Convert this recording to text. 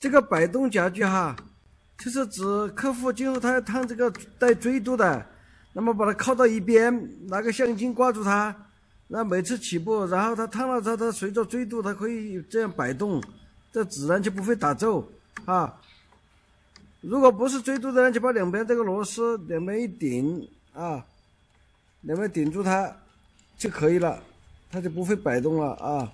这个摆动夹具哈，就是指客户，今后他要烫这个带锥度的，那么把它靠到一边，拿个橡筋挂住它，那每次起步，然后它烫了它，它随着锥度，它可以这样摆动，这自然就不会打皱啊。如果不是锥度的，那就把两边这个螺丝两边一顶啊，两边顶住它就可以了，它就不会摆动了啊。